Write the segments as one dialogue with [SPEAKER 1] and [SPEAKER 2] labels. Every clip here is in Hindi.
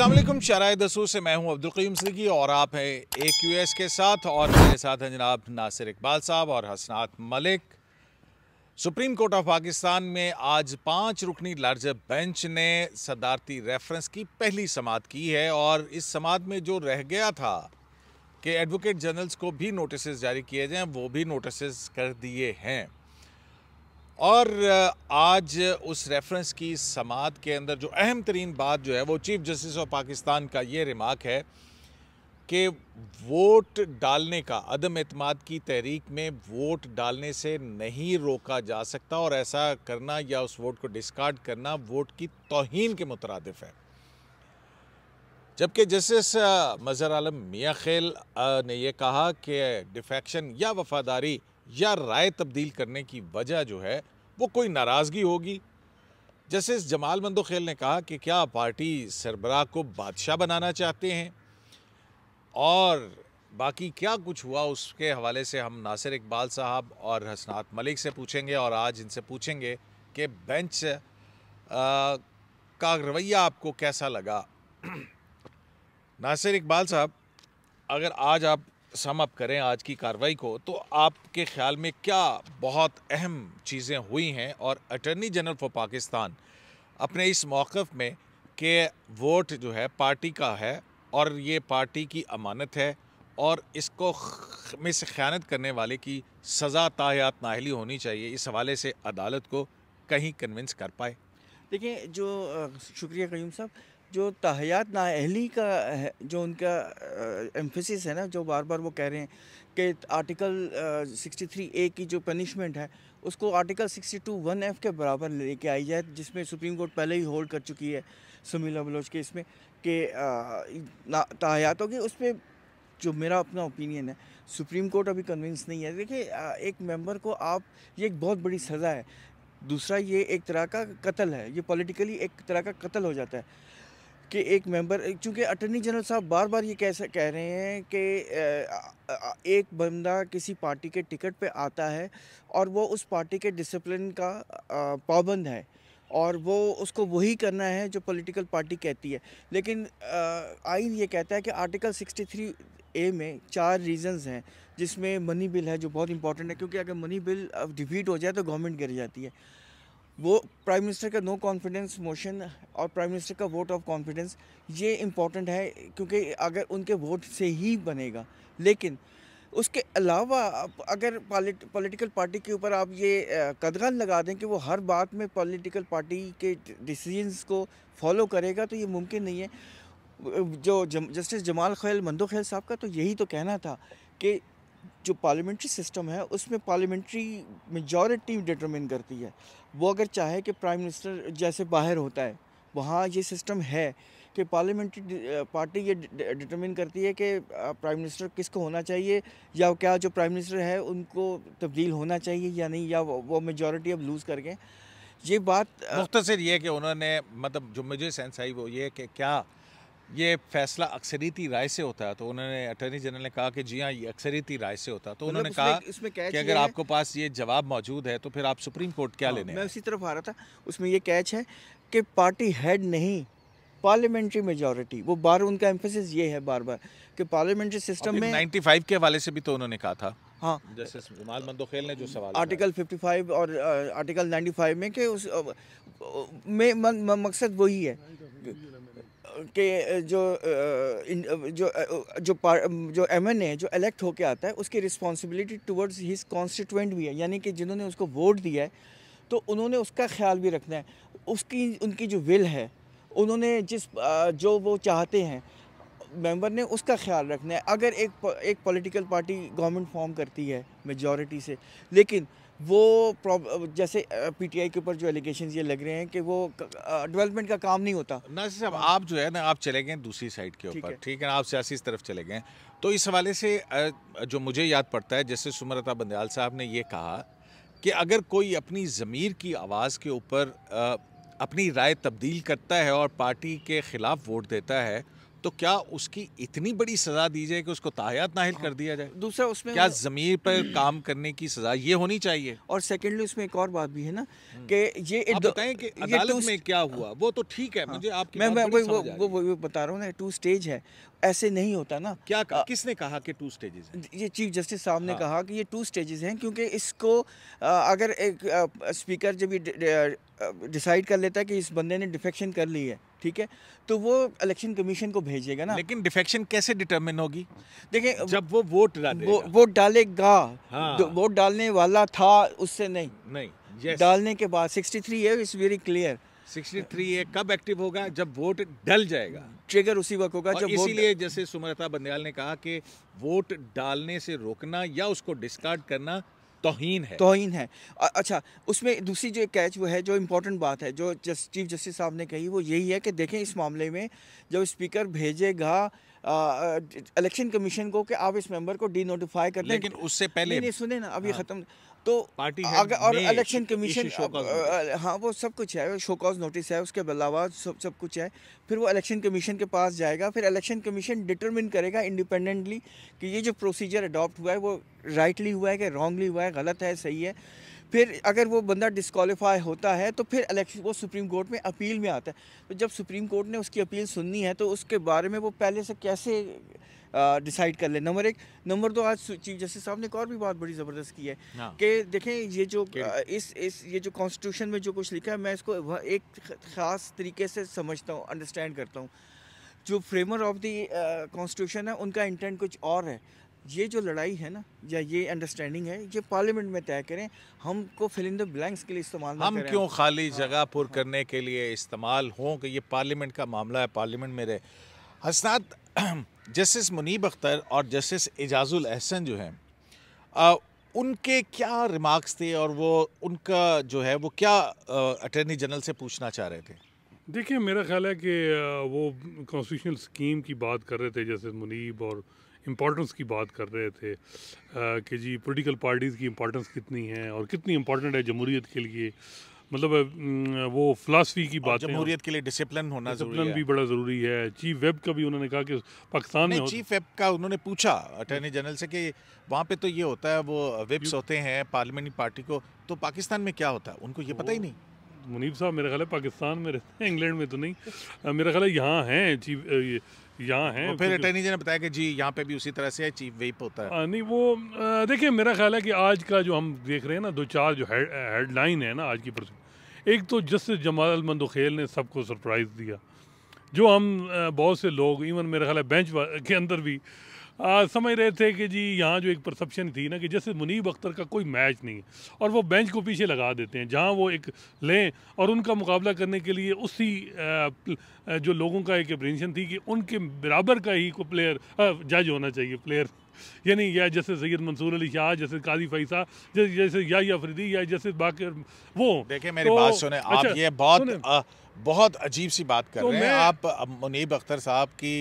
[SPEAKER 1] असलम शराय दसूर से मैं हूं अब्दुल क़ीम और आप हैं ए क्यू एस के साथ और मेरे साथ हैं जनाब नासिर इकबाल साहब और Hasnat Malik supreme court of Pakistan में आज पाँच रुकनी लार्ज बेंच ने सदारती रेफरेंस की पहली समात की है और इस समात में जो रह गया था कि एडवोकेट जनरल्स को भी नोटिस जारी किए जाएँ वो भी नोटिस कर दिए हैं और आज उस रेफरेंस की समात के अंदर जो अहम तरीन बात जो है वो चीफ जस्टिस ऑफ पाकिस्तान का ये रिमार्क है कि वोट डालने का अदम अतमाद की तहरीक में वोट डालने से नहीं रोका जा सकता और ऐसा करना या उस वोट को डिस्कार्ड करना वोट की तोहन के मुतरद है जबकि जस्टिस मज़र आलम मियाँ खेल ने यह कहा कि डिफेक्शन या वफादारी या राय तब्दील करने की वजह जो है वो कोई नाराज़गी होगी जैसे इस जमाल मंदोखेल ने कहा कि क्या पार्टी सरबराह को बादशाह बनाना चाहते हैं और बाकी क्या कुछ हुआ उसके हवाले से हम नासिर इकबाल साहब और हसनात मलिक से पूछेंगे और आज इनसे पूछेंगे कि बेंच आ, का रवैया आपको कैसा लगा नासिर इकबाल साहब अगर आज आप सम अप करें आज की कार्रवाई को तो आपके ख्याल में क्या बहुत अहम चीज़ें हुई हैं और अटर्नी जनरल फॉर पाकिस्तान अपने इस मौक़ में कि वोट जो है पार्टी का है और ये पार्टी की अमानत है और इसको में से ख्यात करने वाले की सज़ा तायात नाहली होनी चाहिए इस हवाले से अदालत को कहीं कन्विंस कर पाए
[SPEAKER 2] देखिए जो शुक्रिया कयूम साहब जो तहयात नााहली का है जो उनका एम्फिसिस है ना जो बार बार वो कह रहे हैं कि आर्टिकल सिक्सटी थ्री ए की जो पनिशमेंट है उसको article sixty two one F के बराबर लेके आई जाए जिसमें सुप्रीम कोर्ट पहले ही होल्ड कर चुकी है सुमीला बलोच के इसमें कि तहयातों की उस पर जो मेरा अपना ओपिनियन है सुप्रीम कोर्ट अभी कन्विंस नहीं है देखिए एक मेंबर को आप ये एक बहुत बड़ी सज़ा है दूसरा ये एक तरह का कत्ल है ये पॉलिटिकली एक तरह का कत्ल हो जाता है कि एक मेंबर चूंकि अटर्नी जनरल साहब बार बार ये कैसे कह रहे हैं कि एक बंदा किसी पार्टी के टिकट पे आता है और वो उस पार्टी के डिसिप्लिन का पाबंद है और वो उसको वही करना है जो पॉलिटिकल पार्टी कहती है लेकिन आइन ये कहता है कि आर्टिकल 63 ए में चार रीजंस हैं जिसमें मनी बिल है जो बहुत इंपॉर्टेंट है क्योंकि अगर मनी बिल डिफीट हो जाए तो गवर्नमेंट गिर जाती है वो प्राइम मिनिस्टर का नो कॉन्फिडेंस मोशन और प्राइम मिनिस्टर का वोट ऑफ कॉन्फिडेंस ये इम्पॉर्टेंट है क्योंकि अगर उनके वोट से ही बनेगा लेकिन उसके अलावा अगर पॉलिटिकल पार्टी के ऊपर आप ये कदगन लगा दें कि वो हर बात में पॉलिटिकल पार्टी के डिसीजंस को फॉलो करेगा तो ये मुमकिन नहीं है जो जस्टिस जमाल खैल मंदो खैल साहब का तो यही तो कहना था कि जो पार्लियामेंट्री सिस्टम है उसमें पार्लियामेंट्री मेजॉरिटी डिटरमिन करती है वो अगर चाहे कि प्राइम मिनिस्टर जैसे बाहर होता है वहाँ ये सिस्टम है कि पार्लियामेंट्री पार्टी ये डिटरमिन करती है कि प्राइम मिनिस्टर किसको होना चाहिए या क्या जो प्राइम मिनिस्टर है उनको तब्दील होना चाहिए या नहीं या वो मेजॉरिटी अब लूज़ कर गए ये बात
[SPEAKER 1] मुख्तर ये कि उन्होंने मतलब जो मुझे सेंस आई वो ये कि क्या ये फैसला अक्सरीती राय से होता है तो उन्होंने अटर्नी जनरल ने कहा कि जी हाँ ये अक्सरीती राय से होता है तो उन्होंने मतलब कहा इसमें कि अगर आपको पास ये जवाब मौजूद है तो फिर आप सुप्रीम कोर्ट क्या हाँ, लेने मैं
[SPEAKER 2] उसी तरफ आ रहा था उसमें ये कैच है कि पार्टी हेड नहीं पार्लियामेंट्री मेजोरिटी वो बार उनका एम्फोसिस ये है बार बार कि पार्लियामेंट्री सिस्टम में
[SPEAKER 1] 95 के हवाले से भी तो उन्होंने कहा था हाँ जस्टिस जमाल मंदोखेल ने जो सवाल आर्टिकल
[SPEAKER 2] 55 और आर्टिकल 95 में कि उस में मकसद वही है के जो जो जो जो एम एन ए जो इलेक्ट होके आता है उसकी रिस्पॉन्सिबिलिटी टूवर्ड्स हिज कॉन्स्टिट्यूंट भी है यानी कि जिन्होंने उसको वोट दिया है तो उन्होंने उसका ख्याल भी रखना है उसकी उनकी जो विल है उन्होंने जिस जो वो चाहते हैं मेंबर ने उसका ख्याल रखना है अगर एक एक पॉलिटिकल पार्टी गवर्नमेंट फॉर्म करती है मेजॉरिटी से लेकिन वो जैसे पीटीआई के ऊपर जो एलिगेशन ये लग रहे हैं कि वो डेवलपमेंट का काम नहीं होता
[SPEAKER 1] ना साहब आप जो है ना आप चले गए दूसरी साइड के ऊपर ठीक है ना आप सियासी तरफ चले गए तो इस हवाले से जो मुझे याद पड़ता है जैसे सुमरता बंदयाल साहब ने ये कहा कि अगर कोई अपनी ज़मीर की आवाज़ के ऊपर अपनी राय तब्दील करता है और पार्टी के ख़िलाफ़ वोट देता है तो क्या उसकी इतनी बड़ी सजा दी जाए कि उसको ताहयात नाहिल हाँ। कर दिया जाए
[SPEAKER 2] दूसरा उसमें क्या
[SPEAKER 1] ज़मीर पर काम करने की सजा ये होनी चाहिए
[SPEAKER 2] और सेकेंडली उसमें एक और बात भी है ना हम्म। कि ये बताएं कि ये अदालत में
[SPEAKER 1] क्या हुआ वो तो ठीक है हाँ। मुझे आप मैं मैं वो वो
[SPEAKER 2] वो बता रहा हूँ ना टू स्टेज है ऐसे नहीं होता ना क्या कहा आ, किसने कहा कि टू स्टेजेस ये चीफ जस्टिस साहब ने हाँ। कहा कि ये टू स्टेजेस हैं क्योंकि इसको आ, अगर एक आ, स्पीकर जब ये डिसाइड कर लेता है कि इस बंदे ने डिफेक्शन कर ली है ठीक है तो वो इलेक्शन कमीशन को भेजेगा ना लेकिन डिफेक्शन कैसे डिटरमिन होगी देखें जब वो वोट डाले वो वोट डालेगा हाँ। वोट तो डालने वाला था उससे नहीं नहीं डालने के बाद 63 थ्री है इट्स वेरी क्लियर 63 ये कब एक्टिव होगा जब वोट डल जाएगा ट्रिगर उसी वक्त होगा जब इसीलिए
[SPEAKER 1] जैसे सुमरता बंदयाल ने कहा कि वोट डालने से रोकना या उसको डिस्कार्ड करना तोहीन है तोहीन
[SPEAKER 2] है अच्छा उसमें दूसरी जो कैच वो है जो इम्पोर्टेंट बात है जो जस, चीफ जस्टिस साहब ने कही वो यही है कि देखें इस मामले में जब स्पीकर भेजेगा इलेक्शन कमीशन को कि आप इस मेंबर को डी नोटिफाई कर लेकिन उससे पहले नहीं, नहीं सुने ना अभी हाँ। ख़त्म तो पार्टी अगर और इलेक्शन कमीशन हाँ वो सब कुछ है शो कॉज नोटिस है उसके अलावा सब सब कुछ है फिर वो इलेक्शन कमीशन के पास जाएगा फिर इलेक्शन कमीशन डिटरमिन करेगा इंडिपेंडेंटली कि ये जो प्रोसीजर अडॉप्ट हुआ है वो राइटली हुआ है कि रॉन्गली हुआ है गलत है सही है फिर अगर वो बंदा डिसकॉलीफाई होता है तो फिर इलेक्शन वो सुप्रीम कोर्ट में अपील में आता है तो जब सुप्रीम कोर्ट ने उसकी अपील सुननी है तो उसके बारे में वो पहले से कैसे डिसाइड कर ले नंबर एक नंबर दो आज चीफ जस्टिस साहब ने एक और भी बहुत बड़ी ज़बरदस्त की है हाँ। कि देखें ये जो इस इस ये जो कॉन्स्टिट्यूशन में जो कुछ लिखा है मैं इसको एक ख़ास तरीके से समझता हूँ अंडरस्टैंड करता हूँ जो फ्रेमर ऑफ द कॉन्स्टिट्यूशन है उनका इंटेंट कुछ और है ये जो लड़ाई है ना या ये अंडरस्टैंडिंग है ये पार्लियामेंट में तय करें हमको फिल इन द ब्लैंक्स के लिए इस्तेमाल हम क्यों
[SPEAKER 1] खाली हाँ, जगह पुर हाँ, करने के लिए इस्तेमाल हों कि ये पार्लियामेंट का मामला है पार्लियामेंट में रहे हसनात जस्टिस मुनीब अख्तर और जस्टिस एजाजुल अहसन जो हैं उनके क्या रिमार्क्स थे और वो उनका जो
[SPEAKER 3] है वो क्या अटर्नी जनरल से पूछना चाह रहे थे देखिए मेरा ख्याल है कि वो कॉन्स्टिट्यूशनल स्कीम की बात कर रहे थे जस्टिस मुनीब और इम्पोर्टेंस की बात कर रहे थे आ, कि जी पॉलिटिकल पार्टीज़ की इम्पोर्टेंस कितनी है और कितनी इम्पोर्टेंट है जमहूरीत के लिए मतलब वो फिलासफी की बात जमहूरियत के लिए डिसिप्लिन होना जरूरी है भी बड़ा ज़रूरी है चीफ वेब का भी उन्होंने कहा कि पाकिस्तान में चीफ
[SPEAKER 1] वेब का उन्होंने पूछा अटर्नी जनरल से कि वहाँ पे तो ये होता है वो वेब्स होते हैं पार्लियामेंट्री पार्टी
[SPEAKER 3] को तो पाकिस्तान में क्या होता है उनको ये पता ही नहीं मुनीब साहब मेरा ख्याल है पाकिस्तान में रहते हैं इंग्लैंड में तो नहीं मेरा ख्याल है यहाँ हैं चीफ यहाँ हैं फिर अटर्नी जी ने बताया कि जी यहाँ पे
[SPEAKER 1] भी उसी तरह से चीफ वेप होता है
[SPEAKER 3] हाँ, नहीं वो देखिए मेरा ख्याल है कि आज का जो हम देख रहे हैं ना दो चार जो हेडलाइन है ना आज की एक तो जस्टिस जमाल मंदोखेल ने सबको सरप्राइज़ दिया जो हम बहुत से लोग इवन मेरा ख्याल बेंच के अंदर भी आ, समझ रहे थे कि जी यहाँ जो एक परसप्शन थी ना कि जैसे मुनीब अख्तर का कोई मैच नहीं है और वो बेंच को पीछे लगा देते हैं जहाँ वो एक लें और उनका मुकाबला करने के लिए उसी जो लोगों का एक अप्रेंशन थी कि उनके बराबर का ही को प्लेयर जज होना चाहिए प्लेयर यानी या जैसे सैयद मंसूर अली शाह जैसे काजी फैसा जैसे जैसे या, या अफरीदी या जैसे बाकी वो देखिए मेरी तो, बात सुने आप अच्छा, ये बहुत
[SPEAKER 1] आ, बहुत अजीब सी बात कर तो रहे हैं आप मुनीब अख्तर साहब की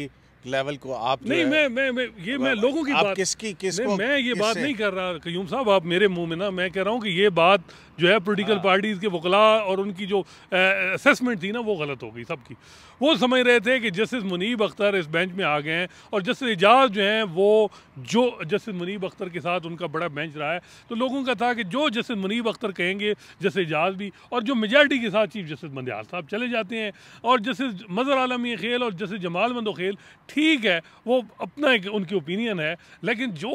[SPEAKER 1] लेवल को आप नहीं मैं मैं
[SPEAKER 3] मैं ये मैं लोगों की बात किसकी किसको मैं ये बात नहीं कर रहा क्यूम साहब आप मेरे मुंह में ना मैं कह रहा हूँ कि ये बात जो है पोलिटिकल पार्टीज हाँ। के वकला और उनकी जो असेसमेंट थी ना वो गलत हो गई सबकी वो समझ रहे थे कि जस्टिस मुनीब अख्तर इस बेंच में आ गए हैं और जस्टिस एजाज जो हैं वो जो जस्टिस मुनीब अख्तर के साथ उनका बड़ा बेंच रहा है तो लोगों का था कि जो जस्टिस मुनीब अख्तर कहेंगे जस्टिस एजाज भी और जो मेजार्टी के साथ चीफ जस्टिस मंदयाल साहब चले जाते हैं और जस्टिस मजहर आलम खेल और जस्टिस जमाल मंदो खेल ठीक है वो अपना एक उनकी ओपिनियन है लेकिन जो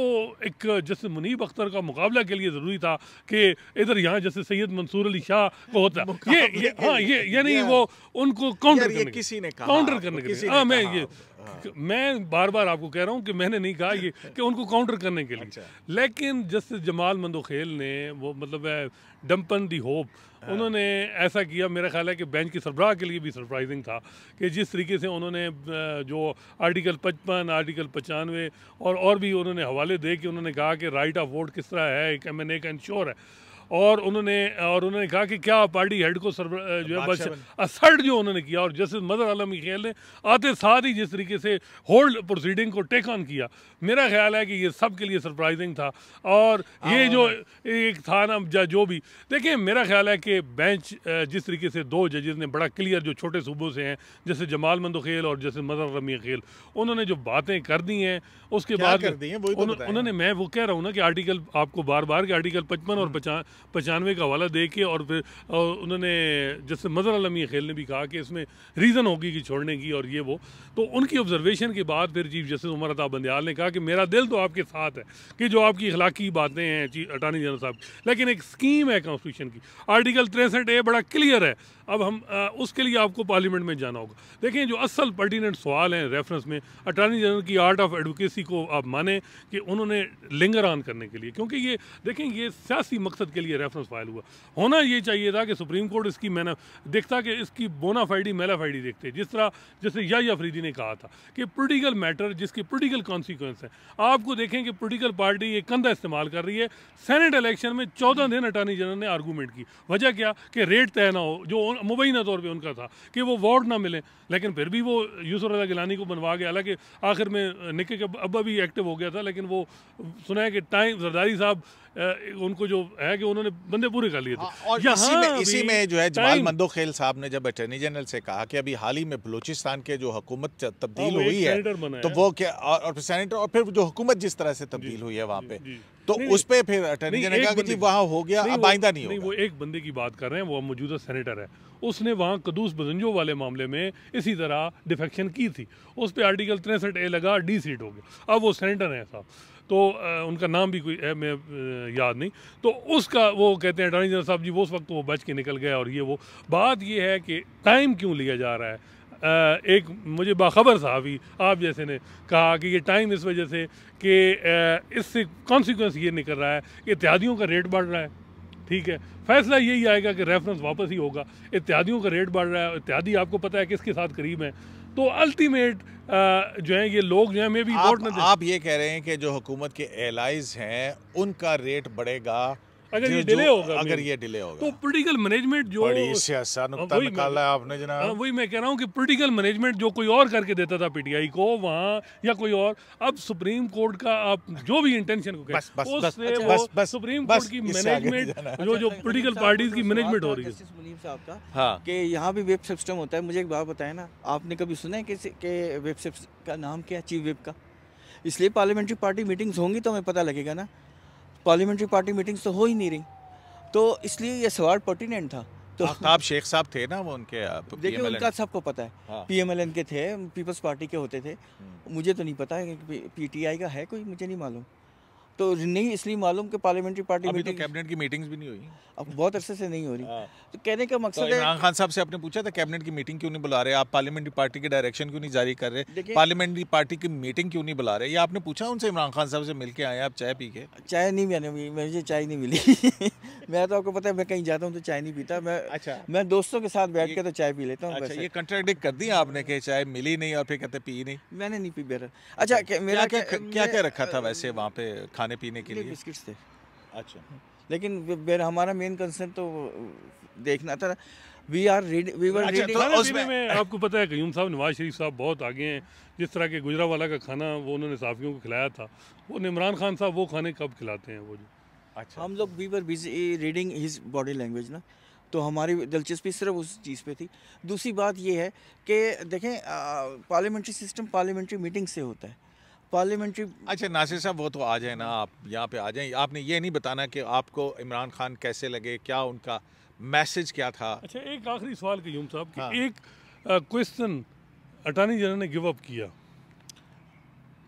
[SPEAKER 3] एक जैसे मुनीब अख्तर का मुकाबला के लिए ज़रूरी था कि इधर यहाँ जैसे सैयद मंसूर अली शाह को होता ये, ये हाँ ये यानी वो उनको काउंटर करने किसी ने काउंटर करने के लिए हाँ मैं ये हाँ। मैं बार बार आपको कह रहा हूँ कि मैंने नहीं कहा ये कि उनको काउंटर करने के लिए अच्छा। लेकिन जस्टिस जमाल मंदोखेल ने वो मतलब डम्पन दी होप हाँ। उन्होंने ऐसा किया मेरा ख्याल है कि बेंच की सरबराह के लिए भी सरप्राइजिंग था कि जिस तरीके से उन्होंने जो आर्टिकल पचपन आर्टिकल पचानवे और और भी उन्होंने हवाले दे के उन्होंने कहा कि राइट ऑफ वोट किस तरह है एक एम एन ए का इंश्योर है और उन्होंने और उन्होंने कहा कि क्या पार्टी हेड को सर जो है बस असर्ट जो उन्होंने किया और जस्टिस मदर आलम के ख्याल ने आते साथ ही जिस तरीके से होल्ड प्रोसीडिंग को टेक ऑन किया मेरा ख्याल है कि ये सब के लिए सरप्राइजिंग था और हाँ, ये जो एक था ना जो भी देखिए मेरा ख्याल है कि बेंच जिस तरीके से दो जजेस ने बड़ा क्लियर जो छोटे सूबों से हैं जैसे जमाल मंदो खेल और जैसे मदर रमी खेल उन्होंने जो बातें कर दी हैं उसके बाद तो उन्होंने मैं वो कह रहा हूँ ना कि आर्टिकल आपको बार बार के आर्टिकल पचपन और हम्म। पचास पचानवे का हवाला दे के और फिर और उन्होंने जैसे मज़र अलमी खेल ने भी कहा कि इसमें रीज़न होगी कि छोड़ने की और ये वो तो उनकी ऑब्जर्वेशन के बाद फिर चीफ जस्टिस उमर अता बंदयाल ने कहा कि मेरा दिल तो आपके साथ है कि जो आपकी इखलाकी बातें हैं चीफ अटानी जनरल साहब की लेकिन एक स्कीम है कॉन्स्टिट्यूशन की आर्टिकल तिरसठ ए बड़ा क्लियर है अब हम आ, उसके लिए आपको पार्लियामेंट में जाना होगा देखें जो असल पर्टिनेंट सवाल हैं रेफरेंस में अटारनी जनरल की आर्ट ऑफ एडवोकेसी को आप माने कि उन्होंने लिंगर ऑन करने के लिए क्योंकि ये देखें ये सियासी मकसद के लिए लिए रेफरेंस फाइल हुआ होना ये चाहिए था कि सुप्रीम कोर्ट इसकी मैंने देखता कि इसकी बोनाफाइडी मेलाफाइडी देखते जिस तरह जैसे या अफरीदी ने कहा था कि पोलिटिकल मैटर जिसके पोलिटिकल कॉन्सिक्वेंस हैं आपको देखें कि पोलिटिकल पार्टी ये कंधा इस्तेमाल कर रही है सैनेट इलेक्शन में चौदह दिन अटॉर्नी जनरल ने आर्गूमेंट की वजह क्या कि रेट तय ना हो जो मुबैना तौर पर उनका था कि वो वार्ड ना मिले लेकिन फिर भी वो यूसुफ रजा गिलानी को बनवा गया हालांकि आखिर में निके के अब्बा भी एक्टिव हो गया था लेकिन वो सुना है कि टाइम जरदारी साहब उनको जो है कि उन्होंने बंदे पूरे कर लिए थे हाँ, और इसी हाँ में, इसी में जो है जमाल मंदो
[SPEAKER 1] खेल साहब ने जब अटर्नी जनरल से कहा कि अभी हाल ही में बलूचिस्तान के जो हुकूमत तब्दील हाँ, हुई है तो वो क्या और फिर सेनेटर और फिर जो हुकूमत जिस तरह से तब्दील हुई है वहाँ पे तो उस पर फिर अटर्नी जनरल कहा कि वहाँ हो गया अब आइंदा नहीं होगा
[SPEAKER 3] वो एक बंदे की बात कर रहे हैं वो मौजूदा सेनेटर है उसने वहाँ कदूस बदंजो वाले मामले में इसी तरह डिफेक्शन की थी उस पर आर्टिकल तिरसठ ए लगा डी सीट हो गया अब वो सेनेटर हैं साहब तो उनका नाम भी कोई मैं याद नहीं तो उसका वो कहते हैं अटॉर्नी जनरल साहब जी वो उस वक्त वो बच के निकल गया और ये वो बात ये है कि टाइम क्यों लिया जा रहा है एक मुझे बाखबर साहबी आप जैसे ने कहा कि ये टाइम इस वजह से कि इससे कॉन्सिक्वेंस ये निकल रहा है कि इत्यादियों का रेट बढ़ रहा है ठीक है फैसला यही आएगा कि रेफरेंस वापस ही होगा इत्यादियों का रेट बढ़ रहा है इत्यादि आपको पता है किसके साथ करीब है तो अल्टीमेट जो है ये लोग जो है हमें भी आप, आप ये कह
[SPEAKER 1] रहे हैं कि जो हुकूमत के एलाइज हैं उनका रेट बढ़ेगा अगर ये डिले होगा अगर ये डिले होगा तो
[SPEAKER 3] पॉलिटिकल मैनेजमेंट जो हाँ, आपने जनाब हाँ, वही मैं कह रहा हूँ कि पॉलिटिकल मैनेजमेंट जो कोई और करके देता था पीटीआई को वहाँ या कोई और अब सुप्रीम कोर्ट का आप जो भी इंटेंशन को उससे अच्छा, सुप्रीम कोर्ट की मैनेजमेंट जो जो पोलिटिकल पार्टी अच्छा, की मैनेजमेंट तो हो रही
[SPEAKER 2] है हाँ
[SPEAKER 3] कि यहाँ भी वेब सिस्टम होता है मुझे एक बात
[SPEAKER 2] बताए ना आपने कभी सुना है किसी के वेब सिस्टम का नाम क्या चीफ वेब का इसलिए पार्लियामेंट्री पार्टी मीटिंग्स होंगी तो हमें पता लगेगा ना पार्लियामेंट्री पार्टी मीटिंग्स तो हो ही नहीं रही तो इसलिए यह सवाल पर्टिनेंट था तो
[SPEAKER 1] आप शेख साहब थे ना वो उनके देखिए उनका सबको
[SPEAKER 2] पता है एल हाँ। पीएमएलएन के थे पीपल्स पार्टी के होते थे हम्म। मुझे तो नहीं पता है टी पीटीआई का है कोई मुझे नहीं मालूम तो नहीं इसलिए मालूम कि पार्लियामेंट्री पार्टी अभी तो कैबिनेट की मीटिंग्स भी नहीं हुई अब बहुत अरसे से नहीं हो रही हाँ। तो कहने का तो मकसद तो है
[SPEAKER 1] खान साहब से आपने पूछा था कैबिनेट की मीटिंग क्यों नहीं बुला रहे आप पार्लियामेंट्री पार्टी के डायरेक्शन क्यों नहीं जारी कर रहे पार्लियामेंट्री पार्टी की मीटिंग क्यों नहीं बुला रहे या आपने पूछा उनसे इमरान खान साहब से मिलकर आए आप चाय पी के
[SPEAKER 2] चाय नहीं मैंने मुझे चाय नहीं मिली मैं तो आपको पता है मैं कहीं जाता हूँ तो चाय नहीं पीता मैं अच्छा मैं दोस्तों के साथ बैठ के तो चाय पी लेता हूँ अच्छा, ये
[SPEAKER 1] कंट्राडिक्ट कर दी आपने कि चाय मिली नहीं और फिर कहते पी नहीं मैंने नहीं पी बेरा अच्छा, अच्छा मेरा क्या क्या रखा था वैसे वहाँ पे खाने पीने के लिए, बिस्किट बिस्किट्स थे अच्छा हाँ।
[SPEAKER 2] लेकिन हमारा मेन कंसर्न तो देखना था वी आर वी वर अच्छा, तो उसमें में आपको
[SPEAKER 3] पता है कयूम साहब नवाज शरीफ साहब बहुत आगे हैं जिस तरह के गुजरा वाला का खाना वो उन्होंने साफियों को खिलाया था वो इमरान खान साहब वो खाने कब खिलाते हैं वो जो अच्छा हम लोग we were busy reading
[SPEAKER 2] his body language ना तो हमारी दिलचस्पी सिर्फ उस चीज़ पे थी दूसरी बात ये है कि देखें पार्लियामेंट्री सिस्टम पार्लियामेंट्री मीटिंग से होता है पार्लियामेंट्री
[SPEAKER 1] अच्छा नासिर साहब वो तो आ जाए ना आप यहाँ पे आ जाए आपने ये नहीं बताना कि आपको इमरान खान कैसे
[SPEAKER 3] लगे क्या उनका मैसेज क्या था अच्छा एक आखिरी सवाल कयूम साहब हाँ। एक क्वेश्चन अटॉर्नी जनरल ने गिव अप किया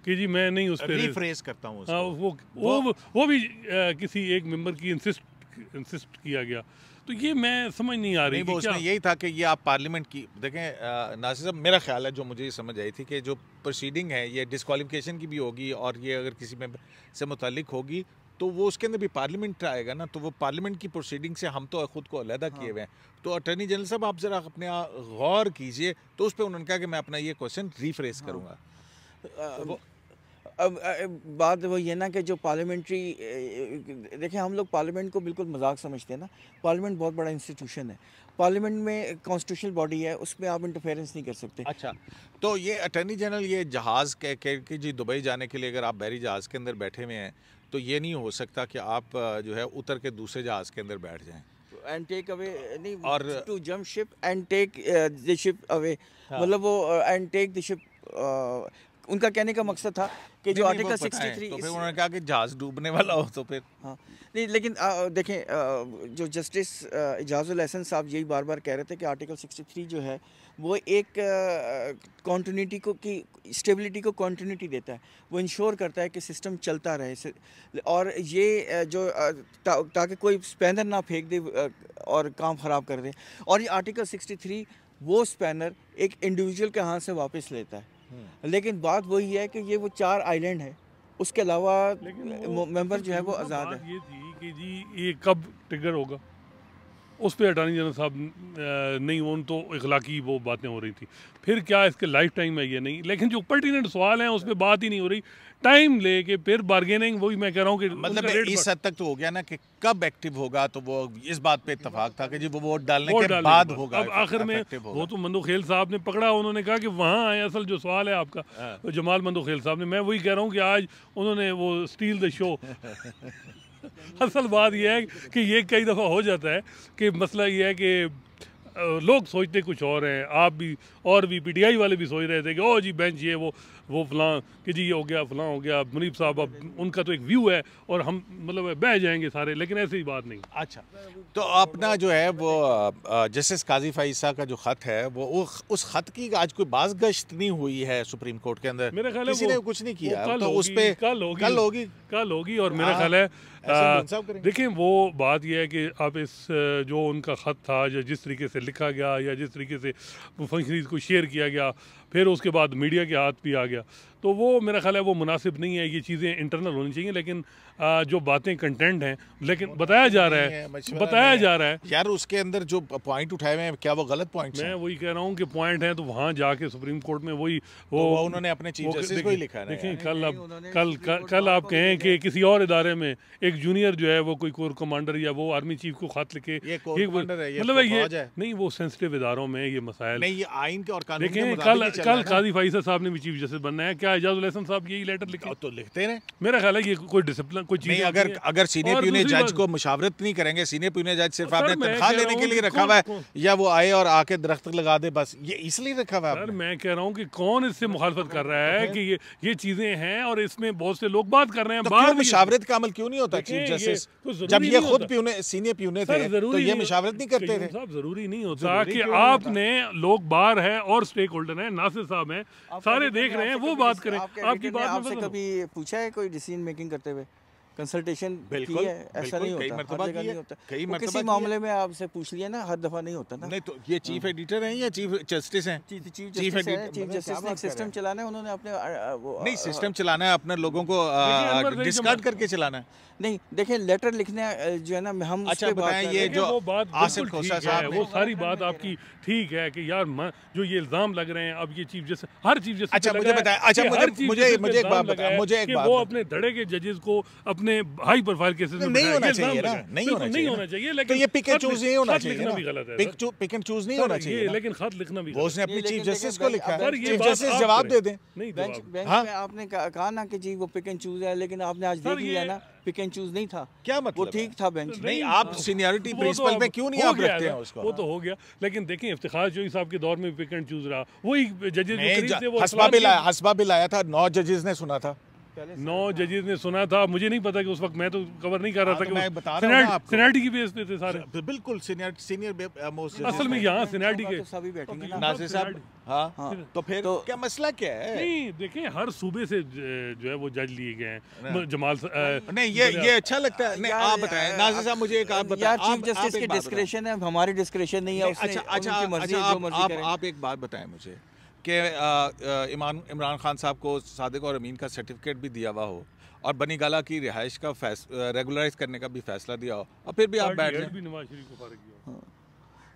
[SPEAKER 3] कि जी मैं नहीं उस पर रिफ्रेज करता हूँ हाँ, वो वो वो, वो भी आ, किसी एक मेंबर की इंसिस्ट इंसिस्ट किया गया तो ये मैं समझ नहीं आ रही नहीं, वो उसमें यही
[SPEAKER 1] था कि ये आप पार्लियामेंट की देखें नासिर साहब मेरा ख्याल है जो मुझे ये समझ आई थी कि जो प्रोसीडिंग है ये डिसकॉलीफिकेशन की भी होगी और ये अगर किसी में से मुतलिक होगी तो वो उसके अंदर भी पार्लियामेंट आएगा ना तो वो पार्लियामेंट की प्रोसीडिंग से हम तो खुद को अलहदा हाँ। किए हुए हैं तो अटर्नी जनरल साहब आप ज़रा अपने गौर कीजिए तो उस पर उन्होंने कहा कि मैं अपना ये क्वेश्चन रीफ्रेस करूँगा
[SPEAKER 2] अब बात वही है ना कि जो पार्लियामेंट्री देखें हम लोग पार्लियामेंट को बिल्कुल मजाक समझते हैं ना पार्लियामेंट बहुत बड़ा इंस्टीट्यूशन है पार्लियामेंट में कॉन्स्टिट्यूशनल बॉडी है उसमें आप इंटरफेरेंस नहीं कर सकते अच्छा
[SPEAKER 1] तो ये अटर्नी जनरल ये जहाज़ के, के जी दुबई जाने के लिए अगर आप बैरी जहाज़ के अंदर बैठे हुए हैं तो ये नहीं हो सकता कि आप जो है उतर के दूसरे जहाज़ के अंदर
[SPEAKER 2] बैठ जाएँ एंड टेक अवे नहीं और to jump ship and take the ship away मतलब वो एंड टेक द शिप उनका कहने का मकसद था कि जो आर्टिकल सिक्सटी थ्री तो उन्होंने
[SPEAKER 1] कहा कि जहाज डूबने वाला हो तो फिर हाँ
[SPEAKER 2] नहीं लेकिन आ, देखें आ, जो जस्टिस एजाजुल हसन साहब यही बार बार कह रहे थे कि आर्टिकल सिक्सटी थ्री जो है वो एक कॉन्टीन्यूटी को की स्टेबिलिटी को कॉन्टीन्यूटी देता है वो इंश्योर करता है कि सिस्टम चलता रहे और ये जो ताकि कोई स्पैनर ना फेंक दे और काम ख़राब कर दे और ये आर्टिकल 63 वो स्पैनर एक इंडिविजुअल के हाथ से वापस लेता है हम्म। लेकिन बात वही है कि ये वो चार आइलैंड है उसके अलावा मेंबर तो जो है वो आज़ाद है
[SPEAKER 3] ये थी कि जी
[SPEAKER 2] ये कब ट्रिगर होगा
[SPEAKER 3] उस पर अटानी जनरल साहब नहीं उन तो इखलाकी वो बातें हो रही थी फिर क्या इसके लाइफ टाइम है ये नहीं लेकिन जो पर्टिनेंट सवाल हैं उस पर बात ही नहीं हो रही टाइम ले के फिर बार्गेनिंग वही मैं कह रहा हूँ कि मतलब इस हद तक तो हो गया ना कि कब एक्टिव होगा तो वो
[SPEAKER 1] इस बात पे इतफाक था कि जी वो वोट डालने वोट के बाद होगा अब आखिर में वो तो
[SPEAKER 3] मंदो खेल साहब ने पकड़ा उन्होंने कहा कि वहाँ आए असल जो सवाल है आपका हाँ। जमाल मंदोखेल खेल साहब ने मैं वही कह रहा हूँ कि आज उन्होंने वो स्टील द शो असल बात यह है कि ये कई दफ़ा हो जाता है कि मसला ये है कि लोग सोचते कुछ और हैं आप भी और भी पीटीआई वाले भी सोच रहे थे कि ओ जी बेंच ये वो वो फलां कि जी ये हो गया फलां हो गया मुनीब साहब अब उनका तो एक व्यू है और हम मतलब बह जाएंगे सारे लेकिन ऐसी बात नहीं अच्छा
[SPEAKER 1] तो अपना जो है वो जस्टिस काजी फाइसा का जो ख़त है वो उस ख़त की आज कोई बाज गश्त नहीं हुई है सुप्रीम कोर्ट के अंदर मेरा ख्याल है कुछ नहीं किया तो कल होगी कल होगी
[SPEAKER 3] कल होगी और मेरा हाँ। ख्याल है देखें वो बात यह है कि आप इस जो उनका ख़त था या जिस तरीके से लिखा गया या जिस तरीके से फंक्शनीज को शेयर किया गया फिर उसके बाद मीडिया के हाथ भी आ गया तो वो मेरा ख्याल है वो मुनासिब नहीं है ये चीज़ें इंटरनल होनी चाहिए लेकिन आ, जो बातें कंटेंट हैं लेकिन बताया जा रहा है बताया जा रहा है यार उसके अंदर जो पॉइंट उठाए हुए हैं क्या वो गलत पॉइंट मैं वही कह रहा हूँ कि पॉइंट हैं तो वहाँ जाके सुप्रीम कोर्ट में वही वो तो उन्होंने अपने को ही लिखा है देखिए कल आप कल कल आप कहें कि किसी और इदारे में एक जूनियर जो है वो कोई कोर कमांडर या वो आर्मी चीफ को खत लिखे मतलब ये नहीं वो सेंसिटिव इदारों में ये मसाइल देखें कल कल काजी फाइसा साहब ने भी चीफ जस्टिस बनना है क्या एजाज उलहसन साहब यही लेटर लिखा तो लिखते हैं मेरा ख्याल है ये कोई डिसिप्लिन कोई चीज अगर अगर सीनियर पीने जज को मुशावरत नहीं करेंगे सीनियर
[SPEAKER 1] पीने जज सिर्फ आपने तनख्वाह लेने के लिए रखा हुआ है या वो आए और आके दरख्त लगा दे बस ये इसलिए रखा हुआ है
[SPEAKER 3] मैं कह रहा हूँ कि कौन इससे मुखालफत कर रहा है कि ये ये चीजें हैं और इसमें बहुत से लोग बात कर रहे हैं तो मुशावरत का अमल क्यों नहीं होता चीफ जस्टिस तो जब ये खुद पीने
[SPEAKER 1] सीनियर पीने थे तो ये मशावरत नहीं करते थे
[SPEAKER 3] जरूरी नहीं होता कि आपने लोग बार है और स्टेक होल्डर है नासिर साहब है सारे देख रहे हैं वो बात करें आपकी बात आपसे कभी पूछा है
[SPEAKER 2] कोई डिसीजन मेकिंग करते हुए कंसल्टेशन बिल्कुल है ऐसा नहीं होता मरतबा हर नहीं होता कई किसी मामले में आपसे पूछ लिया ना हर दफा नहीं होता ना नहीं तो
[SPEAKER 1] ये चीफ हाँ। एडिटर हैं या चीफ जस्टिस हैं
[SPEAKER 2] चीफ चीफ मतलब जस्टिस ने सिस्टम चलाना है उन्होंने अपने वो नहीं सिस्टम
[SPEAKER 1] चलाना है अपने लोगों को
[SPEAKER 3] डिस्कार्ड करके चलाना है
[SPEAKER 2] नहीं देखिए लेटर लिखने जो है ना हम अच्छा बताएं ये जो बात आसिफ खोसा साहब वो सारी बात
[SPEAKER 3] आपकी ठीक है कि यार जो ये इल्जाम लग रहे हैं अब ये चीफ जस्टिस हर चीफ जस्टिस अच्छा मुझे बताएं अच्छा मुझे मुझे मुझे एक बात मुझे एक बात वो अपने धड़े के जजेस को अपने अपने हाई प्रोफाइल केसेस में नहीं होना चाहिए ना तो नहीं होना नहीं होना चाहिए लेकिन ये पिक एंड चूज नहीं होना चाहिए लिखना भी गलत है
[SPEAKER 1] पिक एंड चूज नहीं होना चाहिए
[SPEAKER 3] लेकिन खत लिखना भी उसने अपनी चीफ
[SPEAKER 2] जस्टिस को लिखा है चीफ जस्टिस जवाब दे दें नहीं हाँ? आपने कहा ना कि जी वो पिक एंड चूज है लेकिन आपने आज देख लिया ना पिक एंड चूज नहीं था क्या मतलब वो ठीक था बेंच नहीं आप सीनियरिटी प्रिंसिपल पे क्यों नहीं आप रखते हैं उसको वो
[SPEAKER 3] तो हो गया लेकिन देखें इफ्तिखार जो साहब के दौर में पिक एंड चूज रहा वही जजेस जो थे वो हसबा भी लाया
[SPEAKER 1] हसबा भी लाया था नौ जजेस ने सुना था
[SPEAKER 3] पहले नौ जजेज ने सुना था मुझे नहीं पता कि उस वक्त मैं तो कवर नहीं कर रहा हाँ, था तो सीनियरिटी की बेस पे थे
[SPEAKER 1] सारे बिल्कुल सीनियर uh, असल में यहाँ सीनियरिटी तो के सभी बैठेंगे हाँ, हाँ। तो फिर तो- क्या मसला क्या
[SPEAKER 3] है नहीं देखें हर सूबे से जो है वो जज लिए गए हैं जमाल नहीं ये ये अच्छा लगता है नहीं आप बताएं नाजिर साहब मुझे एक
[SPEAKER 2] आप
[SPEAKER 1] बताएं चीफ जस्टिस की डिस्क्रिप्शन
[SPEAKER 2] है हमारी डिस्क्रिप्शन नहीं है अच्छा अच्छा, अच्छा आप एक बात बताएं मुझे
[SPEAKER 1] कि इमान इमरान खान साहब को सादिक और अमीन का सर्टिफिकेट भी दिया हुआ हो और बनी गाला की रिहाइश का रेगुलराइज करने का भी फैसला दिया हो और फिर भी
[SPEAKER 2] आप बैठ जाए हाँ।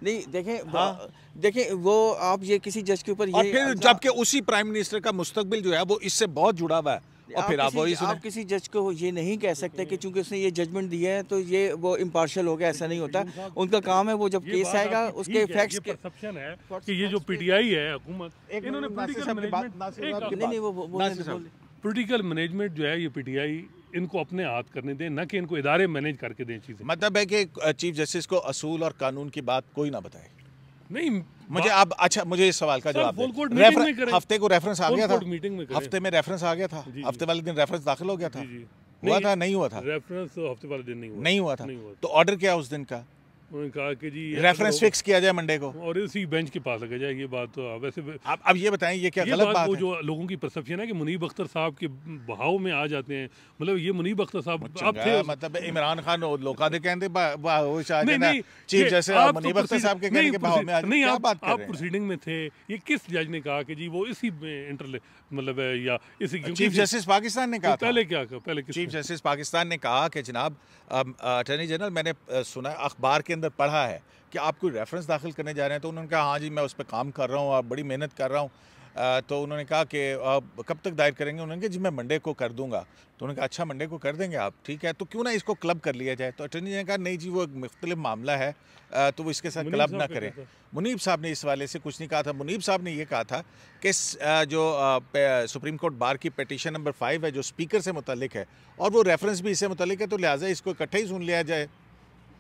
[SPEAKER 2] नहीं देखें हाँ। देखें वो आप ये किसी जज
[SPEAKER 1] के ऊपर ये फिर अच्छा जबकि उसी प्राइम मिनिस्टर का मुस्तबिल जो है वो इससे बहुत जुड़ा हुआ है और फिर आप वही आप
[SPEAKER 2] किसी जज को ये नहीं कह सकते कि चूंकि उसने ये जजमेंट दिया है तो ये वो इम्पार्शल हो गया ऐसा नहीं होता उनका
[SPEAKER 3] काम है वो जब केस आएगा उसके फैक्ट्स के है कि ये जो पीटीआई है पोलिटिकल मैनेजमेंट जो है ये पीटीआई इनको अपने हाथ करने दें ना कि इनको इदारे मैनेज करके दें चीज़ें मतलब है कि चीफ
[SPEAKER 1] जस्टिस को असूल और कानून की बात कोई ना बताए नहीं मुझे अब अच्छा मुझे इस सवाल का जवाब हफ्ते को रेफरेंस आ गया था मीटिंग में हफ्ते में रेफरेंस आ गया था हफ्ते वाले दिन रेफरेंस दाखिल हो
[SPEAKER 3] गया था हुआ था नहीं हुआ था रेफरेंस तो हफ्ते वाले दिन नहीं हुआ नहीं हुआ था तो ऑर्डर क्या उस दिन का उन्होंने कहा कि जी रेफरेंस फिक्स किया जाए मंडे को और इसी बेंच के पास लगा जाए ये बात तो हाँ, वैसे आप अब ये बताएं ये क्या ये गलत बात, बात वो जो लोगों की परसेप्शन है कि मुनीब अख्तर साहब के बहाव में आ जाते हैं मतलब ये मुनीब अख्तर साहब थे मतलब इमरान खान और लोका दे कहते नहीं आप प्रोसीडिंग तो में थे ये किस जज ने कहा कि जी वो इसी इंटर मतलब या इसी चीफ जस्टिस पाकिस्तान ने कहा पहले
[SPEAKER 1] क्या पहले चीफ जस्टिस पाकिस्तान ने कहा कि जनाब अटर्नी जनरल मैंने सुना अखबार के अंदर पढ़ा है कि आप कोई रेफरेंस दाखिल करने जा रहे हैं तो उन्होंने कहा हाँ जी मैं उस पर काम कर रहा हूँ और बड़ी मेहनत कर रहा हूँ तो उन्होंने कहा कि आप कब तक दायर करेंगे उन्होंने कहा जी मैं मंडे को कर दूंगा तो उन्होंने कहा अच्छा मंडे को कर देंगे आप ठीक है तो क्यों ना इसको क्लब कर लिया जाए तो अटर्नी ने कहा नहीं जी वो एक मुख्तलि मामला है तो वो इसके साथ क्लब ना करें मुनीब साहब ने इस वाले से कुछ नहीं कहा था मुनीब साहब ने यह कहा था कि जो सुप्रीम कोर्ट बार की पटिशन नंबर फाइव है जो स्पीकर से मुतलिक है और वो रेफरेंस भी इससे मुतलिक है तो लिहाजा इसको इकट्ठा ही सुन लिया जाए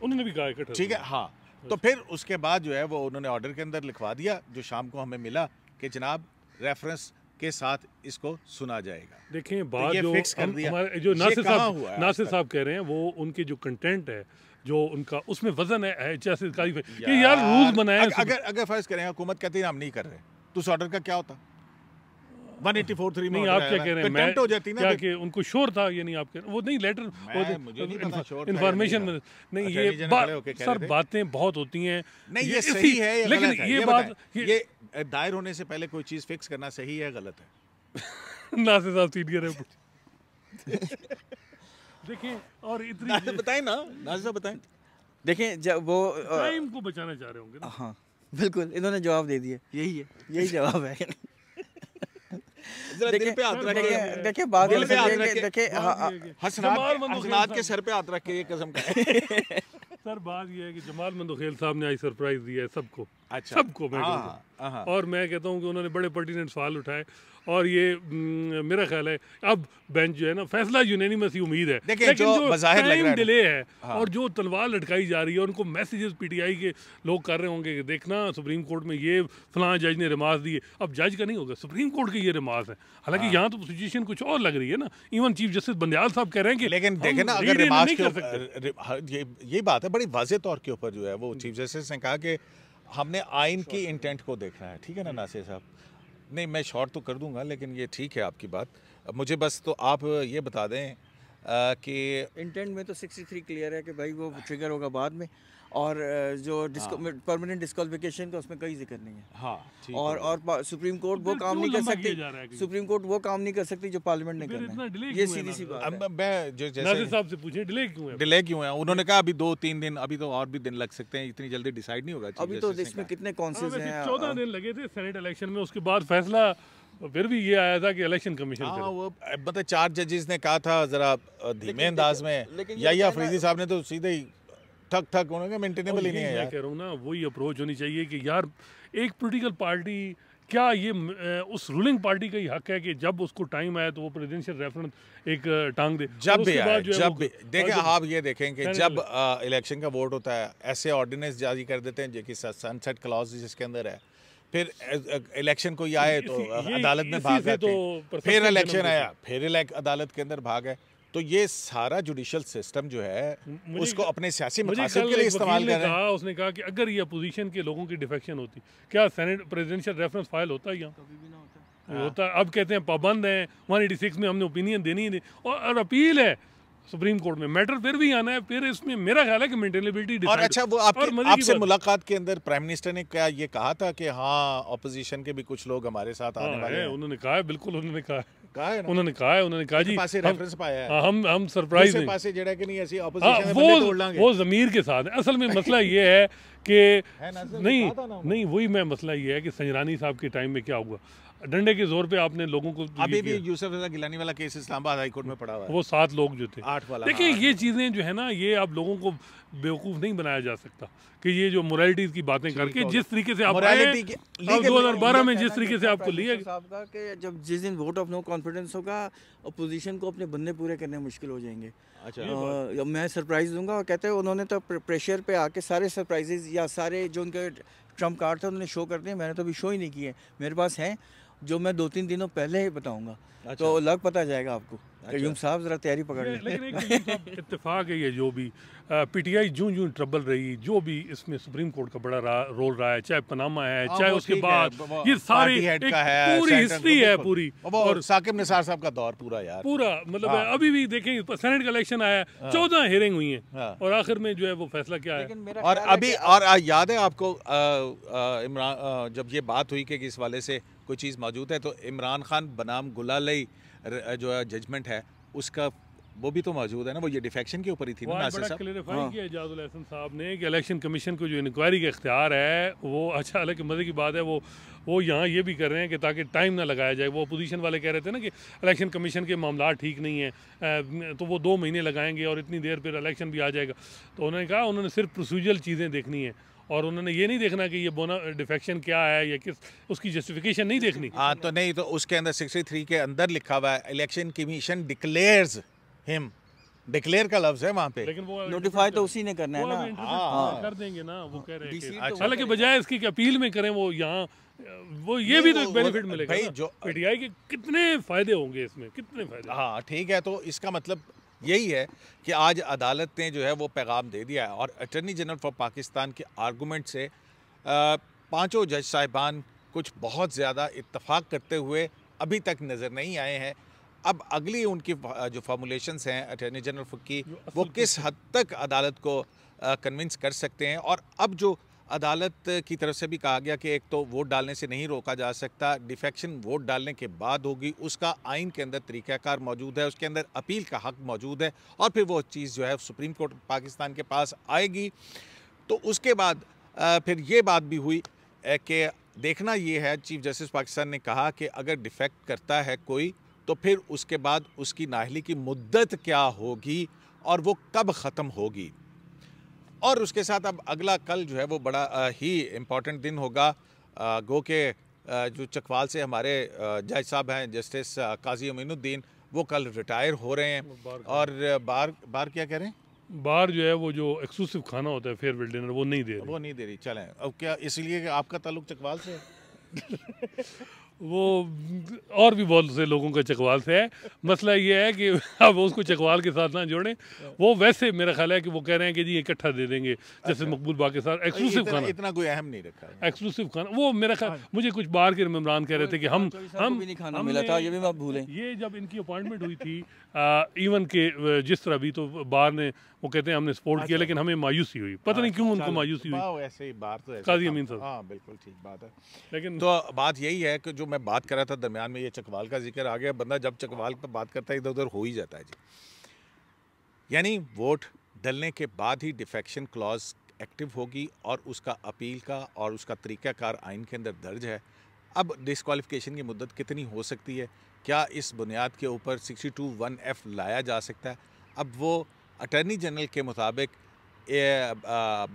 [SPEAKER 1] उन्होंने भी गाय ठीक है हाँ तो फिर उसके बाद जो है वो उन्होंने ऑर्डर के अंदर लिखवा दिया जो शाम को हमें मिला कि जनाब रेफरेंस के साथ इसको सुना जाएगा देखें बात तो जो हमारे जो नासिर साहब नासिर साहब
[SPEAKER 3] कह रहे हैं वो उनके जो कंटेंट है जो उनका उसमें वजन है जैसे यार, यार रूल बनाया अगर
[SPEAKER 1] अगर फर्ज करें हुकूमत कहती है हम नहीं कर रहे तो उस
[SPEAKER 3] ऑर्डर का क्या होता आप क्या कह रहे हैं हो जाती ना उनको शोर था ये नहीं आप कह वो नहीं लेटर इन्फॉर्मेशन नहीं अच्छा, ये सर बातें बहुत होती हैं नहीं ये सही है लेकिन ये बात ये दायर होने से
[SPEAKER 1] पहले कोई चीज़ फिक्स करना सही है गलत है
[SPEAKER 3] से साहब सीनियर है देखिए और इतनी बताएं ना ना साहब बताएं
[SPEAKER 2] देखें जब वो टाइम को बचाना चाह रहे होंगे हाँ बिल्कुल इन्होंने जवाब दे दिया यही है यही जवाब है दिल पे हाथ देखिए के हाँ, सर
[SPEAKER 3] पे हाथ ये कसम का सर बात यह है कि जमाल मंदोखेल साहब ने आज सरप्राइज दिया है सबको अच्छा सबको हाँ, हाँ, और मैं कहता हूँ कि उन्होंने बड़े पर्टिनेंट सवाल उठाए और ये मेरा ख्याल है अब बेंच जो है ना फैसला यूनैनिमस ही उम्मीद है लेकिन जो, जो टाइम डिले है हाँ। और जो तलवार लटकाई जा रही है उनको मैसेजेस पीटीआई के लोग कर रहे होंगे कि देखना सुप्रीम कोर्ट में ये फलां जज ने रिमास दिए अब जज का नहीं होगा सुप्रीम कोर्ट के ये रिमास है हालांकि हाँ। यहाँ तो सिचुएशन कुछ और लग रही है ना इवन चीफ जस्टिस बंदयाल साहब कह रहे हैं कि लेकिन
[SPEAKER 1] हाँ, ये बात है बड़ी वाजे तौर के ऊपर जो है वो चीफ जस्टिस ने कहा कि हमने आइन की इंटेंट को देखना है ठीक है ना नासिर साहब नहीं मैं शॉर्ट तो कर दूंगा लेकिन ये ठीक है आपकी बात मुझे बस तो आप ये बता
[SPEAKER 2] दें कि इंटेंट में तो 63 क्लियर है कि भाई वो ट्रिगर होगा बाद में और जो परमानेंट हाँ। डिस्कालिफिकेशन का उसमें कई जिक्र नहीं है हाँ और और सुप्रीम कोर्ट तो वो काम नहीं कर सकती सुप्रीम कोर्ट वो काम नहीं कर सकती जो पार्लियामेंट ने तो करना ये सीधी सी बात मैं
[SPEAKER 1] जो साहब
[SPEAKER 3] से पूछे डिले क्यों है डिले
[SPEAKER 1] क्यों है उन्होंने कहा अभी दो तीन दिन अभी तो और भी दिन लग सकते हैं इतनी जल्दी डिसाइड नहीं होगा अभी तो देश
[SPEAKER 3] में कितने कॉन्सेज हाँ, हैं चौदह दिन लगे थे सेनेट इलेक्शन में उसके बाद फैसला फिर भी ये आया था कि इलेक्शन हाँ, कमीशन वो मतलब चार जजेस ने कहा
[SPEAKER 1] था जरा धीमे अंदाज में या या फ्रीजी साहब ने तो सीधे ही
[SPEAKER 3] ठक ठक होने मेंटेनेबल ही नहीं है कह रहा हूँ ना वही अप्रोच होनी चाहिए कि यार एक पॉलिटिकल पार्टी क्या ये उस रूलिंग पार्टी का ही हक है कि जब उसको टाइम आया तो वो प्रेसिडेंशियल रेफरेंस एक टांग दे जब भी आए जब भी देखें आप ये देखें कि जब
[SPEAKER 1] इलेक्शन का वोट होता है ऐसे ऑर्डिनेंस जारी कर देते हैं जो कि सनसेट क्लॉज जिसके अंदर है फिर इलेक्शन को तो ये आए तो अदालत में भाग गए तो फिर इलेक्शन आया फिर अदालत के अंदर भाग गए तो ये सारा जुडिशल सिस्टम जो है उसको अपने सियासी मकासद के लिए इस्तेमाल कर रहे
[SPEAKER 3] हैं उसने कहा कि अगर ये अपोजिशन के लोगों की डिफेक्शन होती क्या सेनेट प्रेसिडेंशियल रेफरेंस फाइल होता है यहाँ होता है अब कहते हैं पाबंद है वन एटी सिक्स में हमने ओपिनियन देनी ही नहीं और अपील है सुप्रीम कोर्ट में मैटर फिर भी आना है फिर इसमें मेरा ख्याल है कि मेंटेनेबिलिटी और अच्छा वो आपके, और आपसे
[SPEAKER 1] मुलाकात के अंदर प्राइम मिनिस्टर ने क्या ये कहा था कि हाँ अपोजिशन के भी कुछ
[SPEAKER 3] लोग हमारे साथ आने हाँ, वाले हैं उन्होंने कहा है बिल्कुल उन्होंने कहा उन्होंने कहा है उन्होंने कहा जी रेफरेंस पाया है हाँ, हम हम सरप्राइज हैं पासे
[SPEAKER 1] जेड़ा कि नहीं ऐसी ऑपोजिशन हाँ, वो वो
[SPEAKER 3] जमीर के साथ है असल में मसला ये है कि नहीं नहीं वही मैं मसला ये है कि संजरानी साहब के टाइम में क्या हुआ डंडे के जोर पे आपने लोगों को अभी भी
[SPEAKER 1] यूसुफ रजा गिलानी वाला केस इस्लामाबाद हाईकोर्ट
[SPEAKER 3] में पड़ा हुआ है वो सात लोग जो थे आठ वाला देखिए हाँ। ये चीज़ें जो है ना ये आप लोगों को बेवकूफ़ नहीं बनाया जा सकता कि ये जो मोरालिटी की बातें करके तो जिस तरीके से आप दो हज़ार बारह में जिस तरीके से आपको लिया
[SPEAKER 2] जब जिस दिन वोट ऑफ नो कॉन्फिडेंस होगा अपोजिशन को अपने बंदे पूरे करने मुश्किल हो जाएंगे अच्छा मैं सरप्राइज़ दूंगा और कहते हैं उन्होंने तो प्रेशर पे आके सारे सरप्राइजेज या सारे जो उनके ट्रम्प कार्ड थे उन्होंने शो कर दिए मैंने तो अभी शो ही नहीं किए मेरे पास हैं जो मैं दो तीन दिनों पहले ही बताऊंगा अच्छा। तो लग पता जाएगा आपको अच्छा। साहब जरा
[SPEAKER 3] तैयारी पकड़ लेकिन तो इतफाक है ये जो भी पीटीआई जूं जूं ट्रबल रही जो भी इसमें सुप्रीम कोर्ट का बड़ा रा, रोल रहा है चाहे पनामा है हाँ, चाहे उसके बाद ये सारी एक है, पूरी हिस्ट्री है पूरी और साकिब निसार साहब का दौर पूरा यार पूरा मतलब हाँ। अभी भी देखें सेनेट का इलेक्शन आया हाँ। चौदह हेयरिंग हुई है और आखिर में जो है वो फैसला क्या है
[SPEAKER 1] और अभी और याद है आपको इमरान जब ये बात हुई कि इस वाले से कोई चीज़ मौजूद है तो इमरान खान बनाम गुलाई जो है जजमेंट है उसका
[SPEAKER 3] वो भी तो मौजूद है ना वो ये डिफेक्शन के ऊपर ही थी ना क्लियरिफाई हाँ। किया साहब ने कि इलेक्शन कमीशन को जो इंक्वायरी का इख्तियार है वो अच्छा हालांकि मज़े की बात है वो वो यहाँ ये भी कर रहे हैं कि ताकि टाइम ना लगाया जाए वो अपोजिशन वाले कह रहे थे ना कि इलेक्शन कमीशन के मामला ठीक नहीं है तो वो दो महीने लगाएंगे और इतनी देर फिर इलेक्शन भी आ जाएगा तो उन्होंने कहा उन्होंने सिर्फ प्रोसीजरल चीज़ें देखनी है और उन्होंने ये नहीं देखना कि ये बोना डिफेक्शन क्या है या किस उसकी जस्टिफिकेशन नहीं देखनी हाँ तो नहीं तो उसके अंदर 63 के अंदर लिखा हुआ है election commission declares
[SPEAKER 1] him declare का लफ्ज है वहाँ पे लेकिन वो नोटिफाई तो उसी ने करना है ना हाँ।
[SPEAKER 3] कर देंगे ना वो कह रहे हैं अच्छा। हालांकि बजाय इसकी अपील में करें वो यहाँ वो ये भी तो एक बेनिफिट मिलेगा भाई जो पीटीआई के कितने फायदे होंगे इसमें कितने फायदे हाँ ठीक है तो इसका
[SPEAKER 1] मतलब यही है कि आज अदालत ने जो है वो पैगाम दे दिया है और अटर्नी जनरल फॉर पाकिस्तान के आर्गूमेंट से पाँचों जज साहिबान कुछ बहुत ज़्यादा इतफाक़ करते हुए अभी तक नज़र नहीं आए हैं अब अगली उनकी जो फॉर्मुलेशंस हैं अटर्नी जनरल की वो किस हद तक अदालत को कन्विंस कर सकते हैं और अब जो अदालत की तरफ से भी कहा गया कि एक तो वोट डालने से नहीं रोका जा सकता डिफेक्शन वोट डालने के बाद होगी उसका आइन के अंदर तरीक़ाकार मौजूद है उसके अंदर अपील का हक मौजूद है और फिर वो चीज़ जो है सुप्रीम कोर्ट पाकिस्तान के पास आएगी तो उसके बाद फिर ये बात भी हुई कि देखना ये है चीफ जस्टिस पाकिस्तान ने कहा कि अगर डिफेक्ट करता है कोई तो फिर उसके बाद उसकी नाहली की मुद्दत क्या होगी और वो कब ख़त्म होगी और उसके साथ अब अगला कल जो है वो बड़ा ही इम्पॉर्टेंट दिन होगा गो के जो चकवाल से हमारे जज साहब हैं जस्टिस काजी अमीनुद्दीन वो कल रिटायर हो रहे हैं
[SPEAKER 3] और बार बार क्या कह रहे हैं बार जो है वो जो एक्सक्लूसिव खाना होता है फेयरवेल डिनर वो नहीं दे रही वो नहीं दे रही चलें अब क्या इसलिए आपका ताल्लुक चकवाल से वो और भी बहुत से लोगों का चकवाल से है मसला ये है कि अब उसको चकवाल के साथ ना जोड़ें वो वैसे मेरा ख्याल है कि वो कह रहे हैं कि जी इकट्ठा दे देंगे जैसे अच्छा। मकबूल बाग के साथ एक्सक्लूसिव खाना इतना
[SPEAKER 1] कोई अहम नहीं रखा
[SPEAKER 3] एक्सक्लूसिव खाना वो मेरा ख्याल हाँ। मुझे कुछ बाहर के मेमरान कह रहे थे कि हम हम मिला था ये भी आप भूलें ये जब इनकी अपॉइंटमेंट हुई थी इवन के जिस तरह भी तो बार ने वो कहते हैं हमने सपोर्ट किया अच्छा। लेकिन हमें मायूसी हुई पता नहीं क्यों अच्छा, उनको मायूसी हुई
[SPEAKER 1] ऐसे ही बार तो काजी अमीन साहब हाँ बिल्कुल ठीक बात है लेकिन तो बात यही है कि जो मैं बात कर रहा था दरमियान में ये चकवाल का जिक्र आ गया बंदा जब चकवाल पर बात करता है इधर उधर हो ही जाता है जी यानी वोट डलने के बाद ही डिफेक्शन क्लॉज एक्टिव होगी और उसका अपील का और उसका तरीक़ाकार आइन के अंदर दर्ज है अब डिसकॉलीफिकेशन की मुद्दत कितनी हो सकती है क्या इस बुनियाद के ऊपर सिक्सटी टू वन एफ़ लाया जा सकता है अब वो अटर्नी जनरल के मुताबिक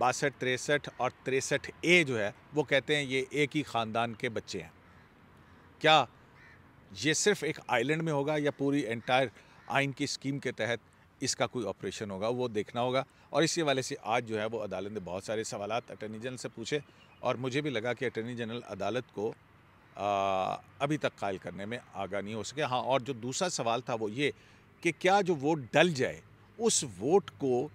[SPEAKER 1] बासठ तिरसठ और तिरसठ ए जो है वो कहते हैं ये एक ही ख़ानदान के बच्चे हैं क्या ये सिर्फ एक आइलैंड में होगा या पूरी एंटायर आइन की स्कीम के तहत इसका कोई ऑपरेशन होगा वो देखना होगा और इसी हवाले से आज जो है वो अदालत ने बहुत सारे सवाल अटर्नी जनरल से पूछे और मुझे भी लगा कि अटर्नी जनरल अदालत को अभी तक कायल करने में आगा नहीं हो सके हाँ और जो दूसरा सवाल था वो ये कि क्या जो वोट डल जाए उस वोट को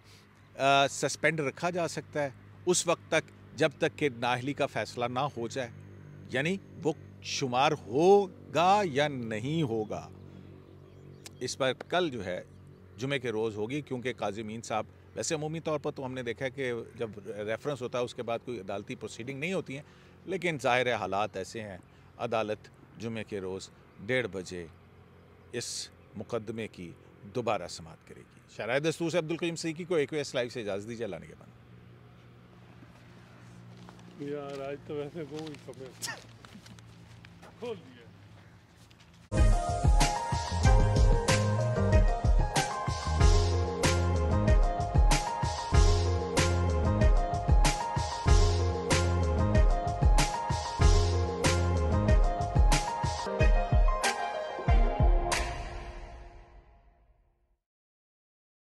[SPEAKER 1] सस्पेंड रखा जा सकता है उस वक्त तक जब तक कि नाहली का फैसला ना हो जाए यानी वो शुमार होगा या नहीं होगा इस पर कल जो है जुमे के रोज़ होगी क्योंकि काजी मीन साहब वैसे अमूमी तौर पर तो हमने देखा है कि जब रेफरेंस होता है उसके बाद कोई अदालती प्रोसीडिंग नहीं होती हैं लेकिन ज़ाहिर हालात ऐसे हैं अदालत जुमे के रोज़ डेढ़ बजे इस मुकदमे की दोबारा समाप्त करेगी शराय दस्तूर से अब्दुल करीम सीकी को एक लाइव से इजाज़त दीजिए लाने के बाद
[SPEAKER 3] यार आज तो वैसे दो खबर खोल